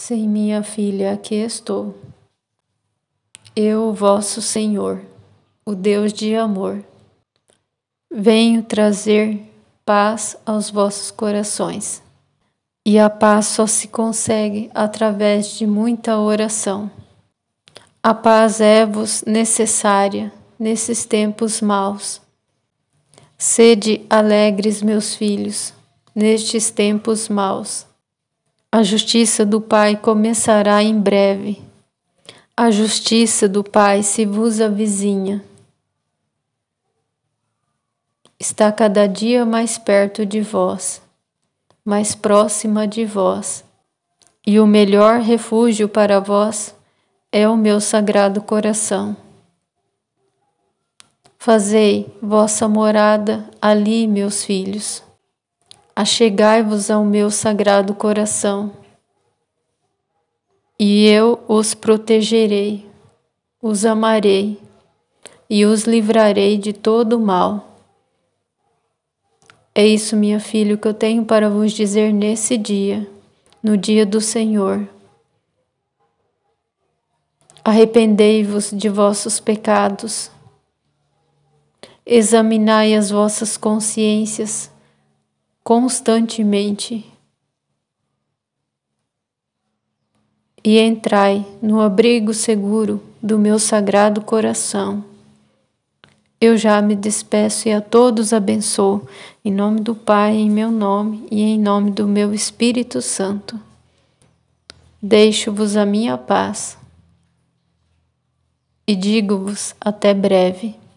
Sem minha filha, aqui estou. Eu, vosso Senhor, o Deus de amor, venho trazer paz aos vossos corações. E a paz só se consegue através de muita oração. A paz é-vos necessária nesses tempos maus. Sede alegres, meus filhos, nestes tempos maus. A justiça do Pai começará em breve. A justiça do Pai se vos avizinha. Está cada dia mais perto de vós, mais próxima de vós. E o melhor refúgio para vós é o meu sagrado coração. Fazei vossa morada ali, meus filhos achegai-vos ao meu sagrado coração, e eu os protegerei, os amarei e os livrarei de todo o mal. É isso, minha filha, que eu tenho para vos dizer nesse dia, no dia do Senhor. Arrependei-vos de vossos pecados, examinai as vossas consciências constantemente e entrai no abrigo seguro do meu sagrado coração. Eu já me despeço e a todos abençoo, em nome do Pai, em meu nome e em nome do meu Espírito Santo. Deixo-vos a minha paz e digo-vos até breve.